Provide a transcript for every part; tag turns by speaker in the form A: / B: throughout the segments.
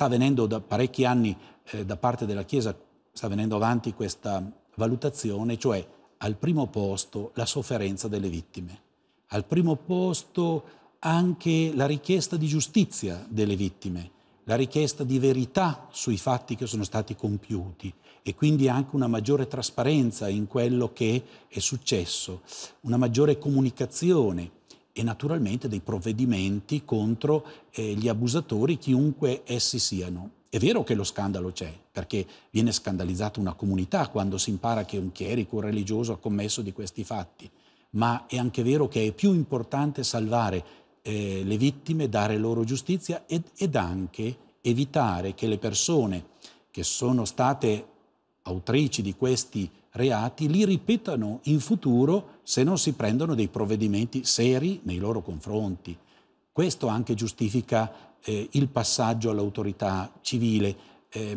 A: sta venendo da parecchi anni eh, da parte della Chiesa, sta venendo avanti questa valutazione, cioè al primo posto la sofferenza delle vittime, al primo posto anche la richiesta di giustizia delle vittime, la richiesta di verità sui fatti che sono stati compiuti e quindi anche una maggiore trasparenza in quello che è successo, una maggiore comunicazione e naturalmente dei provvedimenti contro eh, gli abusatori, chiunque essi siano. È vero che lo scandalo c'è, perché viene scandalizzata una comunità quando si impara che un chierico, un religioso ha commesso di questi fatti, ma è anche vero che è più importante salvare eh, le vittime, dare loro giustizia ed, ed anche evitare che le persone che sono state autrici di questi reati li ripetano in futuro se non si prendono dei provvedimenti seri nei loro confronti. Questo anche giustifica eh, il passaggio all'autorità civile. Eh,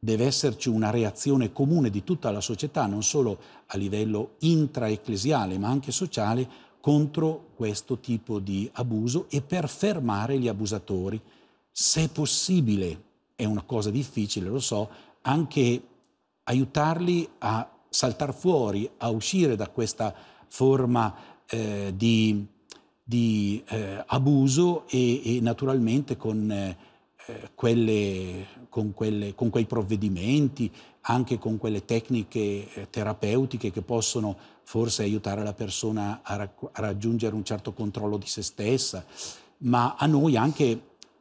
A: deve esserci una reazione comune di tutta la società, non solo a livello intraecclesiale ma anche sociale, contro questo tipo di abuso e per fermare gli abusatori. Se possibile, è una cosa difficile, lo so, anche aiutarli a saltare fuori, a uscire da questa forma eh, di, di eh, abuso e, e, naturalmente con, eh, quelle, con, quelle, con quei provvedimenti, anche con quelle tecniche eh, terapeutiche che possono forse aiutare la persona a, ra- a raggiungere un certo controllo di se stessa, ma a noi anche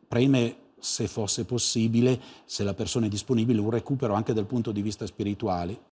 A: preme se fosse possibile, se la persona è disponibile, un recupero anche dal punto di vista spirituale.